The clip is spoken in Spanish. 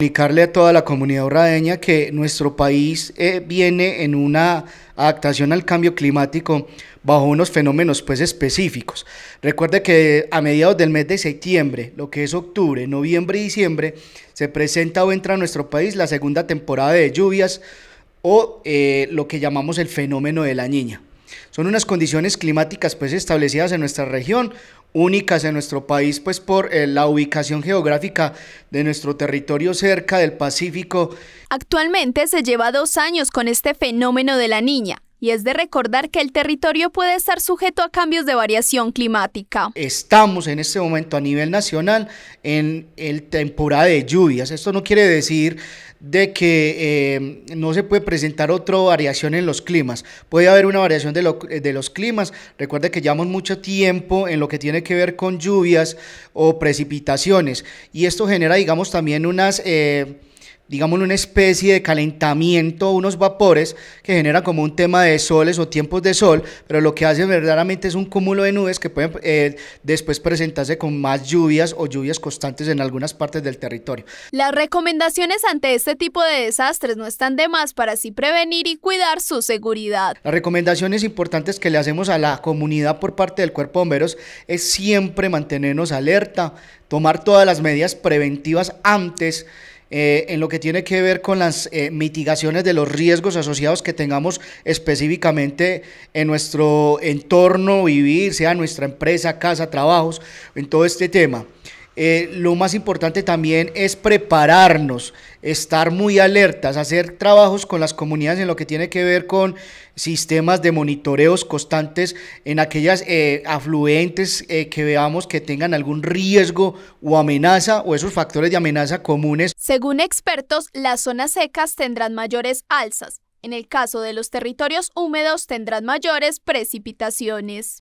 comunicarle a toda la comunidad urradeña que nuestro país eh, viene en una adaptación al cambio climático bajo unos fenómenos pues específicos. Recuerde que a mediados del mes de septiembre, lo que es octubre, noviembre y diciembre, se presenta o entra a nuestro país la segunda temporada de lluvias o eh, lo que llamamos el fenómeno de la niña. Son unas condiciones climáticas pues establecidas en nuestra región, únicas en nuestro país, pues por eh, la ubicación geográfica de nuestro territorio cerca del Pacífico. Actualmente se lleva dos años con este fenómeno de la niña y es de recordar que el territorio puede estar sujeto a cambios de variación climática. Estamos en este momento a nivel nacional en el temporada de lluvias. Esto no quiere decir de que eh, no se puede presentar otra variación en los climas. Puede haber una variación de, los climas. Recuerde que llevamos mucho tiempo en lo que tiene que ver con lluvias o precipitaciones y esto genera, digamos, también unas... Eh, digamos, una especie de calentamiento, unos vapores que generan como un tema de soles o tiempos de sol, pero lo que hace verdaderamente es un cúmulo de nubes que pueden eh, después presentarse con más lluvias o lluvias constantes en algunas partes del territorio. Las recomendaciones ante este tipo de desastres no están de más para así prevenir y cuidar su seguridad. Las recomendaciones importantes que le hacemos a la comunidad por parte del cuerpo de bomberos es siempre mantenernos alerta, tomar todas las medidas preventivas antes eh, en lo que tiene que ver con las eh, mitigaciones de los riesgos asociados que tengamos específicamente en nuestro entorno, vivir, sea nuestra empresa, casa, trabajos, en todo este tema. Eh, lo más importante también es prepararnos, estar muy alertas, hacer trabajos con las comunidades en lo que tiene que ver con sistemas de monitoreos constantes en aquellas eh, afluentes eh, que veamos que tengan algún riesgo o amenaza o esos factores de amenaza comunes. Según expertos, las zonas secas tendrán mayores alzas. En el caso de los territorios húmedos tendrán mayores precipitaciones.